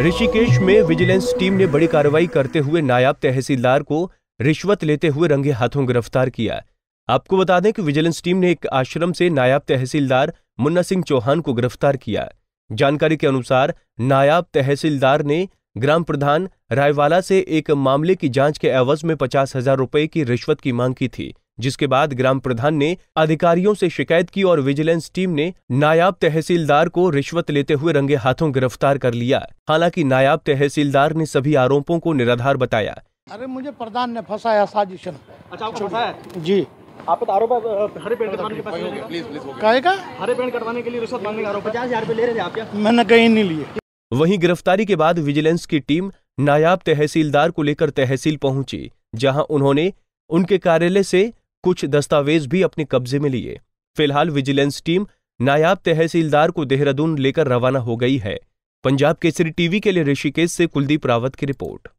ऋषिकेश में vigilance team ने बड़ी कार्रवाई करते हुए नायाब तहसीलदार को रिश्वत लेते हुए रंगे हाथों गिरफ्तार किया आपको बता दें कि विजिलेंस टीम ने एक आश्रम से नायाब तहसीलदार मुन्ना सिंह चौहान को गिरफ्तार किया जानकारी के अनुसार नायाब तहसीलदार ने ग्राम प्रधान रायवाला से एक मामले की जांच के एवज में पचास हजार रुपये की रिश्वत की मांग की थी जिसके बाद ग्राम प्रधान ने अधिकारियों से शिकायत की और विजिलेंस टीम ने नायाब तहसीलदार को रिश्वत लेते हुए रंगे हाथों गिरफ्तार कर लिया हालांकि नायाब तहसीलदार ने सभी आरोपों को निराधार बताया अरे मुझे प्रधान ने फंसाया साजिश अच्छा जी आप तो आरोप हरे पेड़ कटवाने के पास हरे पेड़ कटवाने के लिए रिश्वत मांगने का आरोप हजार ले रहे थे आप क्या मैंने कहीं नहीं लिए वहीं गिरफ्तारी के बाद विजिलेंस की टीम नायाब तहसीलदार को लेकर तहसील पहुंची जहां उन्होंने उनके कार्यालय से कुछ दस्तावेज भी अपने कब्जे में लिए फिलहाल विजिलेंस टीम नायाब तहसीलदार को देहरादून लेकर रवाना हो गई है पंजाब केसरी टीवी के लिए ऋषिकेश से कुलदीप रावत की रिपोर्ट